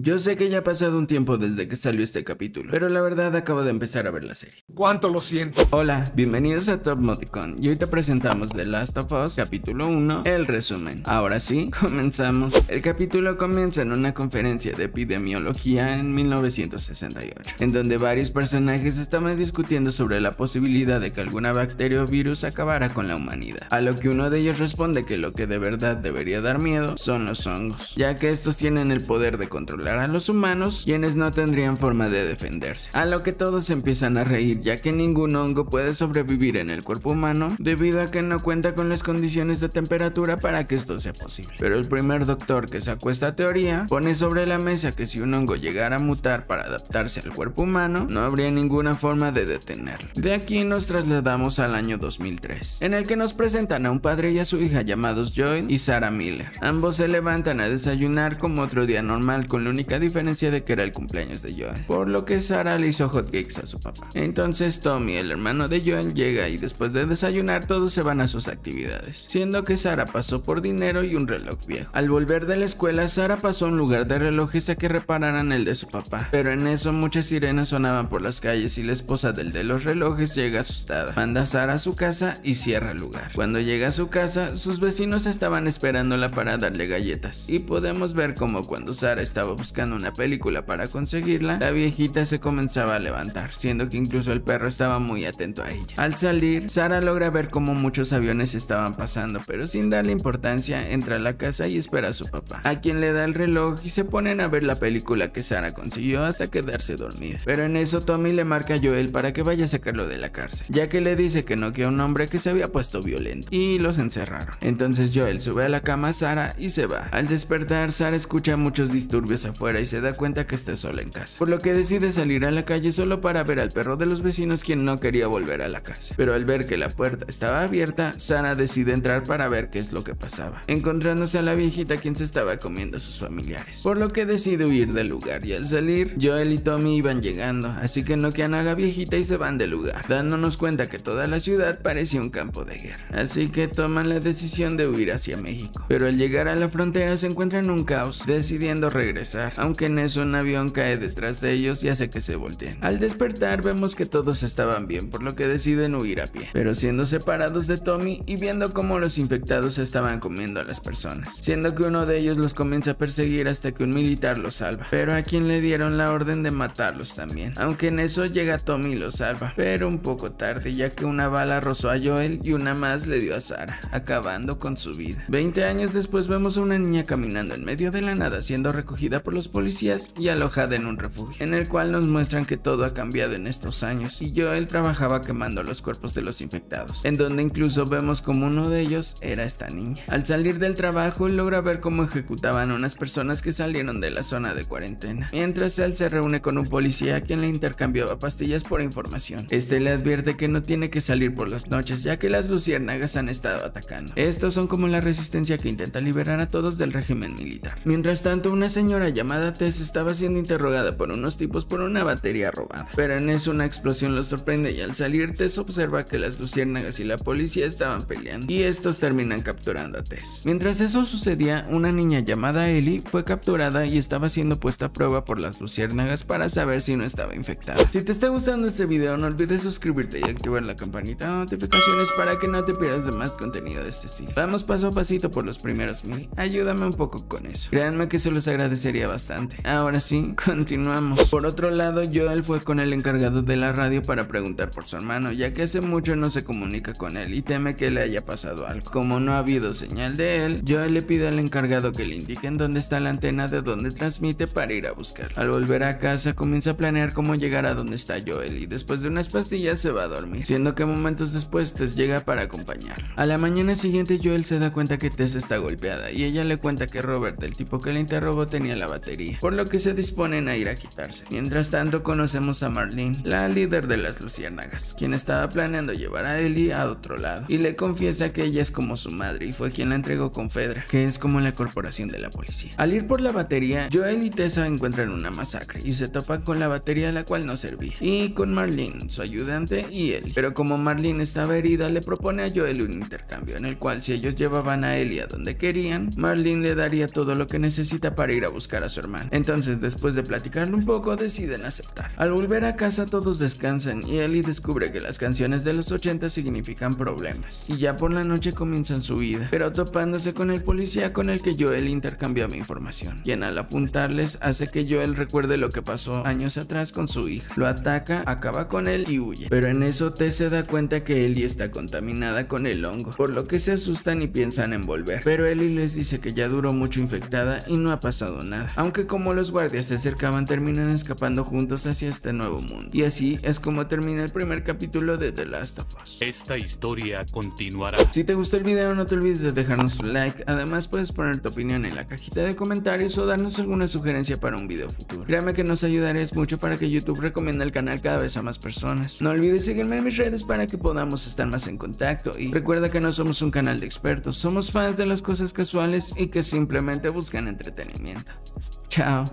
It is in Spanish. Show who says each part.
Speaker 1: Yo sé que ya ha pasado un tiempo desde que salió este capítulo, pero la verdad acabo de empezar a ver la serie. ¿Cuánto lo siento? Hola, bienvenidos a Top Moticon y hoy te presentamos The Last of Us capítulo 1, el resumen. Ahora sí, comenzamos. El capítulo comienza en una conferencia de epidemiología en 1968, en donde varios personajes estaban discutiendo sobre la posibilidad de que alguna bacteria o virus acabara con la humanidad, a lo que uno de ellos responde que lo que de verdad debería dar miedo son los hongos, ya que estos tienen el poder de controlar a los humanos, quienes no tendrían forma de defenderse. A lo que todos empiezan a reír, ya que ningún hongo puede sobrevivir en el cuerpo humano debido a que no cuenta con las condiciones de temperatura para que esto sea posible. Pero el primer doctor que sacó esta teoría pone sobre la mesa que si un hongo llegara a mutar para adaptarse al cuerpo humano, no habría ninguna forma de detenerlo. De aquí nos trasladamos al año 2003, en el que nos presentan a un padre y a su hija llamados Joy y Sarah Miller. Ambos se levantan a desayunar como otro día normal con la única diferencia de que era el cumpleaños de Joel, por lo que Sara le hizo hot hotcakes a su papá. Entonces Tommy, el hermano de Joel, llega y después de desayunar todos se van a sus actividades, siendo que Sara pasó por dinero y un reloj viejo. Al volver de la escuela, Sara pasó a un lugar de relojes a que repararan el de su papá, pero en eso muchas sirenas sonaban por las calles y la esposa del de los relojes llega asustada. Manda a Sara a su casa y cierra el lugar. Cuando llega a su casa, sus vecinos estaban esperándola para darle galletas, y podemos ver como cuando Sara estaba buscando una película para conseguirla, la viejita se comenzaba a levantar, siendo que incluso el perro estaba muy atento a ella. Al salir, Sara logra ver cómo muchos aviones estaban pasando, pero sin darle importancia, entra a la casa y espera a su papá, a quien le da el reloj y se ponen a ver la película que Sara consiguió hasta quedarse dormida. Pero en eso Tommy le marca a Joel para que vaya a sacarlo de la cárcel, ya que le dice que no que un hombre que se había puesto violento y los encerraron. Entonces Joel sube a la cama a Sara y se va. Al despertar, Sara escucha muchos disturbios Fuera y se da cuenta que está sola en casa, por lo que decide salir a la calle solo para ver al perro de los vecinos quien no quería volver a la casa. Pero al ver que la puerta estaba abierta, Sara decide entrar para ver qué es lo que pasaba, encontrándose a la viejita quien se estaba comiendo a sus familiares, por lo que decide huir del lugar y al salir, Joel y Tommy iban llegando, así que noquean a la viejita y se van del lugar, dándonos cuenta que toda la ciudad parecía un campo de guerra, así que toman la decisión de huir hacia México, pero al llegar a la frontera se encuentran en un caos, decidiendo regresar aunque en eso un avión cae detrás de ellos y hace que se volteen. Al despertar vemos que todos estaban bien, por lo que deciden huir a pie, pero siendo separados de Tommy y viendo cómo los infectados estaban comiendo a las personas, siendo que uno de ellos los comienza a perseguir hasta que un militar los salva, pero a quien le dieron la orden de matarlos también, aunque en eso llega Tommy y los salva, pero un poco tarde ya que una bala rozó a Joel y una más le dio a Sara, acabando con su vida. 20 años después vemos a una niña caminando en medio de la nada siendo recogida por los policías y alojada en un refugio, en el cual nos muestran que todo ha cambiado en estos años y Joel trabajaba quemando los cuerpos de los infectados, en donde incluso vemos como uno de ellos era esta niña. Al salir del trabajo logra ver cómo ejecutaban unas personas que salieron de la zona de cuarentena, mientras él se reúne con un policía quien le intercambiaba pastillas por información. Este le advierte que no tiene que salir por las noches ya que las luciérnagas han estado atacando. Estos son como la resistencia que intenta liberar a todos del régimen militar. Mientras tanto, una señora llamada Tess estaba siendo interrogada por unos tipos por una batería robada. Pero en eso una explosión los sorprende y al salir Tess observa que las luciérnagas y la policía estaban peleando y estos terminan capturando a Tess. Mientras eso sucedía, una niña llamada Ellie fue capturada y estaba siendo puesta a prueba por las luciérnagas para saber si no estaba infectada. Si te está gustando este video no olvides suscribirte y activar la campanita de notificaciones para que no te pierdas de más contenido de este estilo. Vamos paso a pasito por los primeros mil, ayúdame un poco con eso. Créanme que se los agradecería bastante. Ahora sí, continuamos. Por otro lado, Joel fue con el encargado de la radio para preguntar por su hermano, ya que hace mucho no se comunica con él y teme que le haya pasado algo. Como no ha habido señal de él, Joel le pide al encargado que le indiquen dónde está la antena de donde transmite para ir a buscarlo. Al volver a casa, comienza a planear cómo llegar a donde está Joel y después de unas pastillas se va a dormir, siendo que momentos después Tess llega para acompañarlo. A la mañana siguiente, Joel se da cuenta que Tess está golpeada y ella le cuenta que Robert, el tipo que le interrogó, tenía la batería, por lo que se disponen a ir a quitarse. Mientras tanto, conocemos a Marlene, la líder de las luciérnagas, quien estaba planeando llevar a Ellie a otro lado, y le confiesa que ella es como su madre y fue quien la entregó con Fedra, que es como la corporación de la policía. Al ir por la batería, Joel y Tessa encuentran una masacre y se topan con la batería la cual no servía, y con Marlene, su ayudante y Ellie. Pero como Marlene estaba herida, le propone a Joel un intercambio en el cual si ellos llevaban a Ellie a donde querían, Marlene le daría todo lo que necesita para ir a buscar a su hermano. Entonces, después de platicarle un poco, deciden aceptar. Al volver a casa todos descansan y Ellie descubre que las canciones de los 80 significan problemas. Y ya por la noche comienzan su vida, pero topándose con el policía con el que Joel intercambió mi información, quien al apuntarles hace que Joel recuerde lo que pasó años atrás con su hija. Lo ataca, acaba con él y huye. Pero en eso T se da cuenta que Ellie está contaminada con el hongo, por lo que se asustan y piensan en volver. Pero Ellie les dice que ya duró mucho infectada y no ha pasado nada aunque como los guardias se acercaban terminan escapando juntos hacia este nuevo mundo. Y así es como termina el primer capítulo de The Last of Us. Esta historia continuará. Si te gustó el video no te olvides de dejarnos un like, además puedes poner tu opinión en la cajita de comentarios o darnos alguna sugerencia para un video futuro. Créame que nos ayudarías mucho para que YouTube recomienda el canal cada vez a más personas. No olvides seguirme en mis redes para que podamos estar más en contacto y recuerda que no somos un canal de expertos, somos fans de las cosas casuales y que simplemente buscan entretenimiento. Ciao.